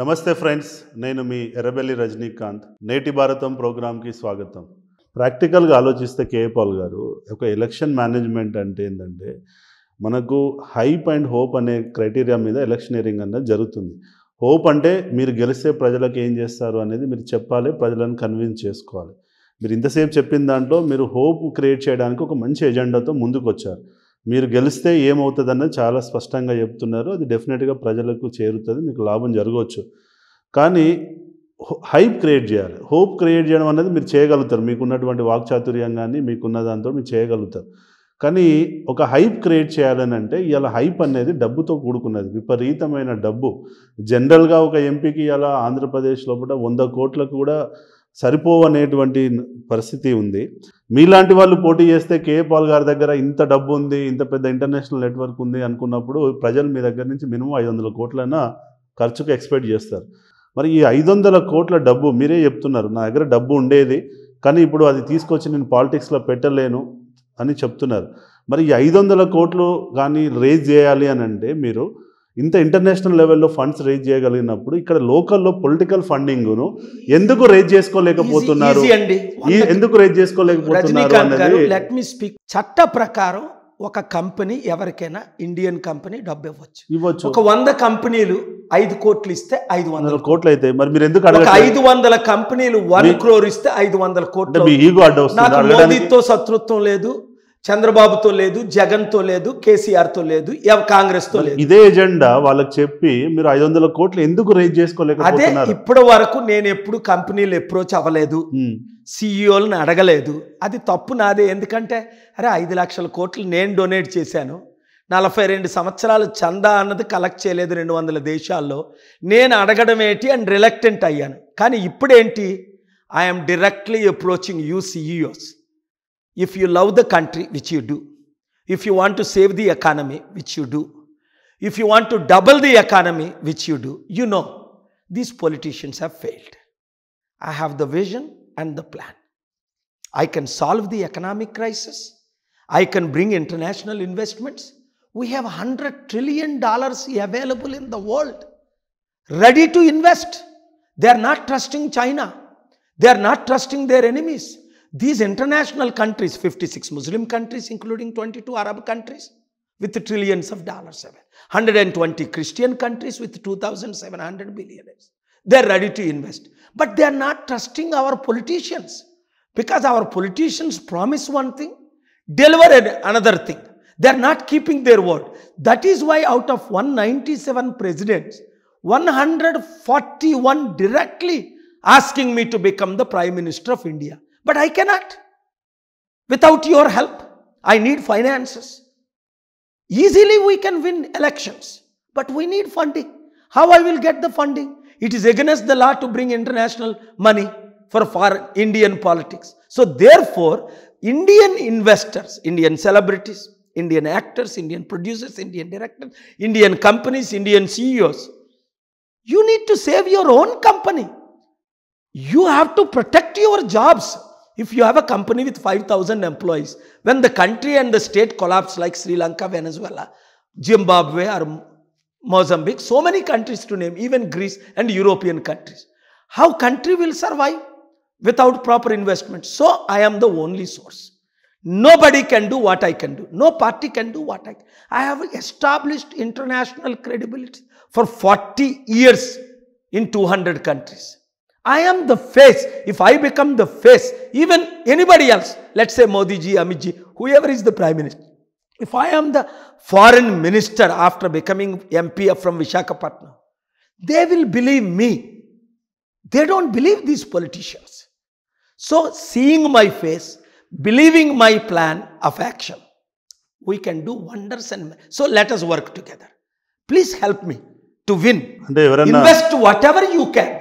నమస్తే ఫ్రెండ్స్ నేను మీ ఎర్రబెల్లి రజనీకాంత్ నేటి భారతం ప్రోగ్రాంకి స్వాగతం ప్రాక్టికల్గా ఆలోచిస్తే కేఏ పాల్ గారు ఒక ఎలక్షన్ మేనేజ్మెంట్ అంటే ఏంటంటే మనకు హైప్ అండ్ హోప్ అనే క్రైటీరియా మీద ఎలక్షనీరింగ్ అనేది జరుగుతుంది హోప్ అంటే మీరు గెలిస్తే ప్రజలకు ఏం చేస్తారు అనేది మీరు చెప్పాలి ప్రజలను కన్విన్స్ చేసుకోవాలి మీరు ఇంతసేపు చెప్పిన దాంట్లో మీరు హోప్ క్రియేట్ చేయడానికి ఒక మంచి ఎజెండాతో ముందుకు వచ్చారు మీరు గెలిస్తే ఏమవుతుంది అన్నది చాలా స్పష్టంగా చెప్తున్నారు అది డెఫినెట్గా ప్రజలకు చేరుతుంది మీకు లాభం జరగవచ్చు కానీ హైప్ క్రియేట్ చేయాలి హోప్ క్రియేట్ చేయడం అనేది మీరు చేయగలుగుతారు మీకున్నటువంటి వాక్చాతుర్యం కానీ మీకున్న దాంతో మీరు చేయగలుగుతారు కానీ ఒక హైప్ క్రియేట్ చేయాలని అంటే ఇవాళ హైప్ అనేది డబ్బుతో కూడుకున్నది విపరీతమైన డబ్బు జనరల్గా ఒక ఎంపీకి ఇలా ఆంధ్రప్రదేశ్ లోపల వంద కోట్లకు కూడా సరిపోవనేటువంటి పరిస్థితి ఉంది మీలాంటి వాళ్ళు పోటీ చేస్తే కేఏ పాల్ గారి దగ్గర ఇంత డబ్బు ఉంది ఇంత పెద్ద ఇంటర్నేషనల్ నెట్వర్క్ ఉంది అనుకున్నప్పుడు ప్రజలు మీ దగ్గర నుంచి మినిమం ఐదు వందల కోట్లైనా ఖర్చుకు ఎక్స్పెక్ట్ చేస్తారు మరి ఈ ఐదు వందల కోట్ల డబ్బు మీరే చెప్తున్నారు నా దగ్గర డబ్బు ఉండేది కానీ ఇప్పుడు అది తీసుకొచ్చి నేను పాలిటిక్స్లో పెట్టలేను అని చెప్తున్నారు మరి ఈ ఐదు వందల కోట్లు కానీ రేజ్ చేయాలి అని అంటే మీరు ఇంత ఇంటర్నేషనల్ లెవెల్లో ఫండ్స్ రేజ్ చేయగలిగినప్పుడు ఇక్కడ లోకల్లో పొలిటికల్ ఫండింగ్ను ఎందుకు రేజ్ చేసుకోలేకపోతున్నారు ఎందుకు రేజ్ చేసుకోలేకపోతున్నారు లెట్ మీ స్పీక్ చట్ట ప్రకారం ఒక కంపెనీ ఎవరికైనా ఇండియన్ కంపెనీ డబ్బు ఇవ్వచ్చు ఇవ్వచ్చు ఒక వంద కంపెనీలు ఐదు కోట్లు ఇస్తే ఐదు వందల కోట్లు అయితే మరి మీరు ఎందుకు ఐదు వందల కంపెనీలు వన్ క్రోర్ ఇస్తే ఐదు వందల కోట్లు నాకు మోదీతో శత్రుత్వం లేదు చంద్రబాబుతో లేదు జగన్తో లేదు కేసీఆర్తో లేదు కాంగ్రెస్తో లేదు ఇదే ఎజెండా వాళ్ళకి చెప్పి మీరు ఐదు వందల కోట్లు ఎందుకు రేజ్ చేసుకోలేదు అదే ఇప్పటి వరకు నేను ఎప్పుడు కంపెనీలు అప్రోచ్ అవ్వలేదు సిఇఓలను e అడగలేదు అది తప్పు నాదే ఎందుకంటే అరే ఐదు లక్షల కోట్లు నేను డొనేట్ చేశాను నలభై రెండు సంవత్సరాలు చందా అన్నది కలెక్ట్ చేయలేదు రెండు వందల దేశాల్లో నేను అడగడం ఏంటి అండ్ రిలక్టెంట్ అయ్యాను కానీ ఇప్పుడేంటి I'm directly approaching you CEOs If you love the country, which you do, if you want to save the economy, which you do, if you want to double the economy, which you do, you know, these politicians have failed. I have the vision and the plan. I can solve the economic crisis. I can bring international investments. We have $100 trillion available in the world, ready to invest. They are not trusting China. They are not trusting their enemies. These international countries, 56 Muslim countries, including 22 Arab countries, with trillions of dollars, 120 Christian countries with 2,700 billionaires. They're ready to invest. But they are not trusting our politicians because our politicians promise one thing, deliver another thing. They are not keeping their word. That is why out of 197 presidents, 141 directly asking me to become the Prime Minister of India. But I cannot. Without your help, I need finances. Easily we can win elections, but we need funding. How I will get the funding? It is against the law to bring international money for foreign Indian politics. So therefore, Indian investors, Indian celebrities, Indian actors, Indian producers, Indian directors, Indian companies, Indian CEOs, you need to save your own company. You have to protect your jobs. If you have a company with 5,000 employees, when the country and the state collapse like Sri Lanka, Venezuela, Zimbabwe or Mozambique, so many countries to name, even Greece and European countries. How country will survive without proper investment? So I am the only source. Nobody can do what I can do. No party can do what I can. I have established international credibility for 40 years in 200 countries. I am the face. If I become the face, even anybody else, let's say Modi ji, Amit ji, whoever is the prime minister, if I am the foreign minister after becoming MP from Vishakhapatnam, they will believe me. They don't believe these politicians. So seeing my face, believing my plan of action, we can do wonders and so let us work together. Please help me to win. Invest whatever you can.